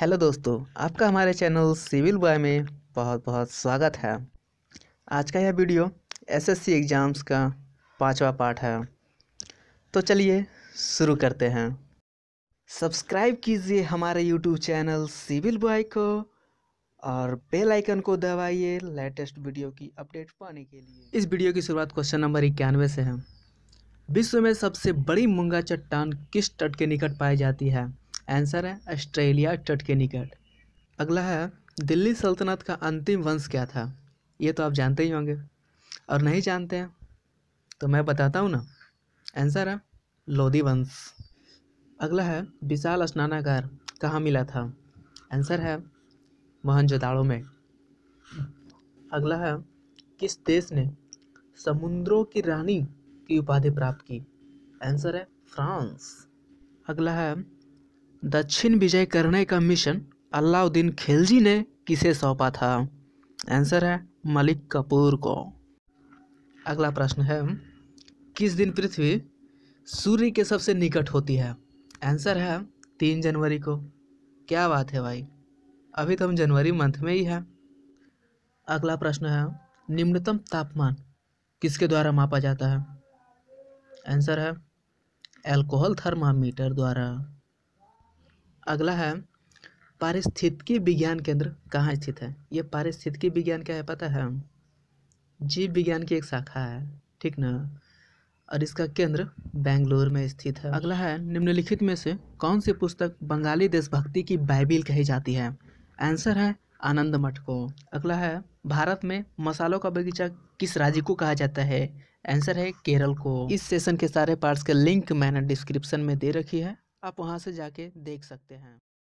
hello दोस्तों आपका हमारे चैनल सिविल बॉय में बहुत बहुत स्वागत है आज का यह वीडियो एसएससी एग्ज़ाम्स का पांचवा पार्ट है तो चलिए शुरू करते हैं सब्सक्राइब कीजिए हमारे यूट्यूब चैनल सिविल बॉय को और बेल आइकन को दबाइए लेटेस्ट वीडियो की अपडेट पाने के लिए इस वीडियो की शुरुआत क्वेश्चन नंबर इक्यानवे से है विश्व में सबसे बड़ी मूंगा चट्टान किस तट के निकट पाई जाती है आंसर है ऑस्ट्रेलिया तट के निकट अगला है दिल्ली सल्तनत का अंतिम वंश क्या था ये तो आप जानते ही होंगे और नहीं जानते हैं तो मैं बताता हूँ ना आंसर है लोधी वंश अगला है विशाल स्नानागार कहाँ मिला था आंसर है मोहनजोदाड़ो में अगला है किस देश ने समुद्रों की रानी की उपाधि प्राप्त की आंसर है फ्रांस अगला है दक्षिण विजय करने का मिशन अलाउद्दीन खिलजी ने किसे सौंपा था आंसर है मलिक कपूर को अगला प्रश्न है किस दिन पृथ्वी सूर्य के सबसे निकट होती है आंसर है तीन जनवरी को क्या बात है भाई अभी तो हम जनवरी मंथ में ही हैं अगला प्रश्न है निम्नतम तापमान किसके द्वारा मापा जाता है आंसर है एल्कोहल थर्मामीटर द्वारा अगला है पारिस्थितिकी विज्ञान केंद्र कहाँ स्थित है ये पारिस्थितिकी विज्ञान क्या है पता है जीव विज्ञान की एक शाखा है ठीक ना और इसका केंद्र बेंगलोर में स्थित है अगला है निम्नलिखित में से कौन सी पुस्तक बंगाली देशभक्ति की बाइबिल कही जाती है आंसर है आनंद मठ को अगला है भारत में मसालों का बगीचा किस राज्य को कहा जाता है आंसर है केरल को इस सेशन के सारे पार्ट्स के लिंक मैंने डिस्क्रिप्शन में दे रखी है आप वहाँ से जाके देख सकते हैं